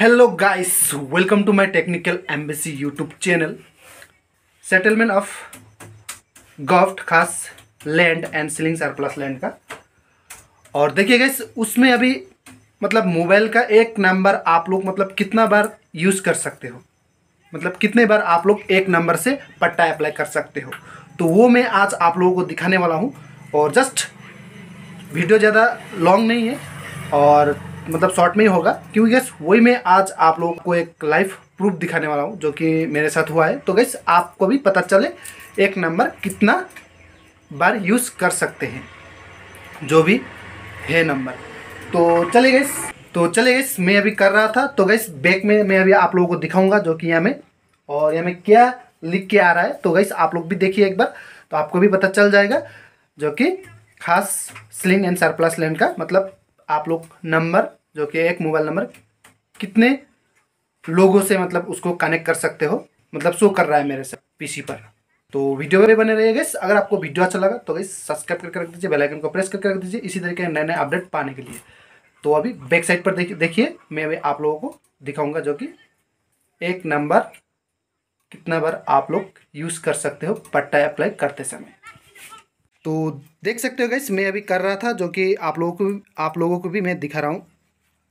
hello guys welcome to my technical embassy YouTube channel settlement of गॉफ्ट खास land and ceiling surplus land का और देखिए guys उसमें अभी मतलब मोबाइल का एक नंबर आप लोग मतलब कितना बार यूज़ कर सकते हो मतलब कितने बार आप लोग एक नंबर से पट्टा अप्लाई कर सकते हो तो वो मैं आज आप लोगों को दिखाने वाला हूँ और जस्ट वीडियो ज़्यादा लॉन्ग नहीं है और मतलब शॉर्ट में ही होगा क्योंकि गैस वही मैं आज आप लोगों को एक लाइफ प्रूफ दिखाने वाला हूँ जो कि मेरे साथ हुआ है तो गैस आपको भी पता चले एक नंबर कितना बार यूज़ कर सकते हैं जो भी है नंबर तो चले गए तो चले गए मैं अभी कर रहा था तो गैस बैक में मैं अभी आप लोगों को दिखाऊंगा जो कि यहाँ में और यहाँ में क्या लिख के आ रहा है तो गैस आप लोग भी देखिए एक बार तो आपको भी पता चल जाएगा जो कि खास स्लिंग एंड सरप्लस लैंड का मतलब आप लोग नंबर जो कि एक मोबाइल नंबर कितने लोगों से मतलब उसको कनेक्ट कर सकते हो मतलब शो कर रहा है मेरे से पीसी पर तो वीडियो में बने रहिए गैस अगर आपको वीडियो अच्छा लगा तो गैस सब्सक्राइब करके रख दीजिए बेलाइकन को प्रेस करके रख दीजिए इसी तरीके के नए नए अपडेट पाने के लिए तो अभी बैक साइड पर देखिए मैं अभी आप लोगों को दिखाऊंगा जो कि एक नंबर कितना बार आप लोग यूज़ कर सकते हो पट्टा अप्लाई करते समय तो देख सकते हो गैस मैं अभी कर रहा था जो कि आप लोगों को आप लोगों को भी मैं दिखा रहा हूँ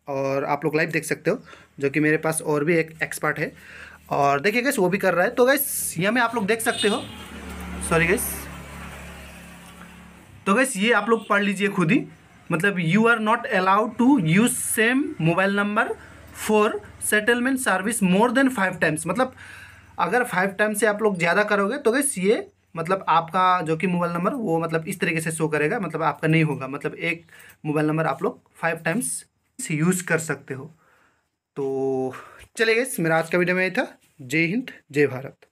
और आप लोग लाइव देख सकते हो जो कि मेरे पास और भी एक एक्सपर्ट है और देखिए गैस वो भी कर रहा है तो गैस यहाँ में आप लोग देख सकते हो सॉरी गैस तो गैस ये आप लोग पढ़ लीजिए खुद ही मतलब you are not allowed to use same mobile number for settlement service more than five times मतलब अगर फाइव टाइम्स से आप लोग ज़्यादा करोगे तो गैस ये मतलब आपका जो कि मोबाइल नंबर वो मतलब इस तरीके से शो करेगा मतलब आपका नहीं होगा मतलब एक मोबाइल नंबर आप लोग फाइव टाइम्स से यूज़ कर सकते हो तो चले गए मेरा आज का वीडियो में था जय हिंद जय भारत